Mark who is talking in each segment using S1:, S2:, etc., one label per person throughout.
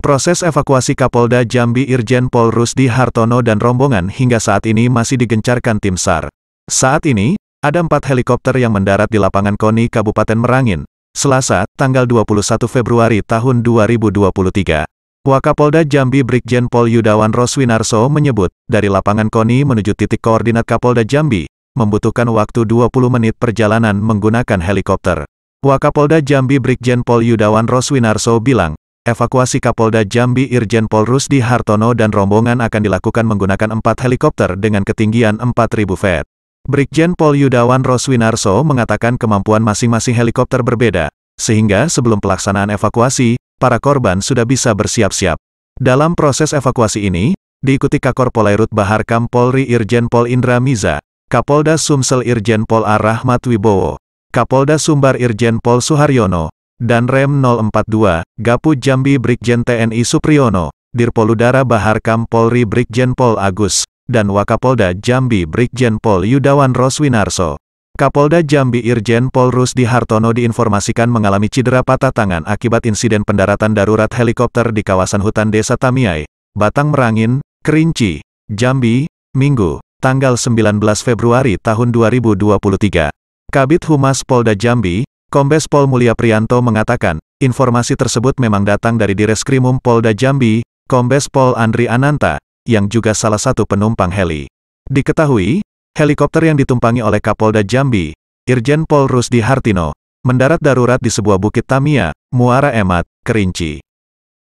S1: Proses evakuasi Kapolda Jambi Irjen Pol Rusdi Hartono dan rombongan hingga saat ini masih digencarkan tim SAR. Saat ini, ada empat helikopter yang mendarat di lapangan KONI Kabupaten Merangin, Selasa, tanggal 21 Februari tahun 2023. Wakapolda Jambi Brigjen Pol Yudawan Roswinarso menyebut, dari lapangan KONI menuju titik koordinat Kapolda Jambi, membutuhkan waktu 20 menit perjalanan menggunakan helikopter. Wakapolda Jambi Brigjen Pol Yudawan Roswinarso bilang, Evakuasi Kapolda Jambi Irjen Pol Rusdi Hartono dan rombongan akan dilakukan menggunakan empat helikopter dengan ketinggian 4.000 feet. Brigjen Pol Yudawan Roswinarso mengatakan kemampuan masing-masing helikopter berbeda, sehingga sebelum pelaksanaan evakuasi, para korban sudah bisa bersiap-siap. Dalam proses evakuasi ini, diikuti Kakor Polairut Bahar Kampolri Irjen Pol Indra Miza, Kapolda Sumsel Irjen Pol Ar Rahmat Wibowo, Kapolda Sumbar Irjen Pol Suharyono, dan Rem 042, Gapu Jambi Brigjen TNI Supriyono, Dirpoludara Bahar Kampolri Brigjen Pol Agus, dan Wakapolda Jambi Brigjen Pol Yudawan Roswinarso. Kapolda Jambi Irjen Pol Rusdi Hartono diinformasikan mengalami cedera patah tangan akibat insiden pendaratan darurat helikopter di kawasan hutan Desa Tamiai, Batang Merangin, Kerinci, Jambi, Minggu, tanggal 19 Februari tahun 2023. Kabit Humas Polda Jambi, Kombes Pol Mulia Prianto mengatakan, informasi tersebut memang datang dari Direskrimum Polda Jambi, Kombes Pol Andri Ananta, yang juga salah satu penumpang heli. Diketahui, helikopter yang ditumpangi oleh Kapolda Jambi, Irjen Pol Rusdi Hartino, mendarat darurat di sebuah bukit Tamia, Muara Emat, Kerinci.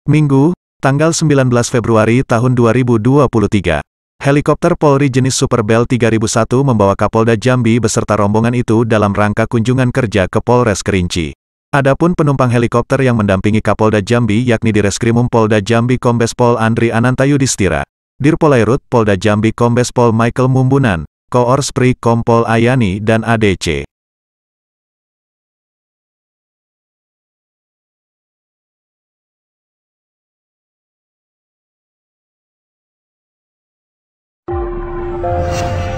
S1: Minggu, tanggal 19 Februari tahun 2023. Helikopter Polri jenis Super Bell 3001 membawa Kapolda Jambi beserta rombongan itu dalam rangka kunjungan kerja ke Polres Kerinci. Adapun penumpang helikopter yang mendampingi Kapolda Jambi yakni Direskrimum Polda Jambi Kombes Pol Andri Anantayudistira, Dirpolairut Polda Jambi Kombes Pol Michael Mumbunan, Koorspri Kompol Ayani dan ADC. Thank you.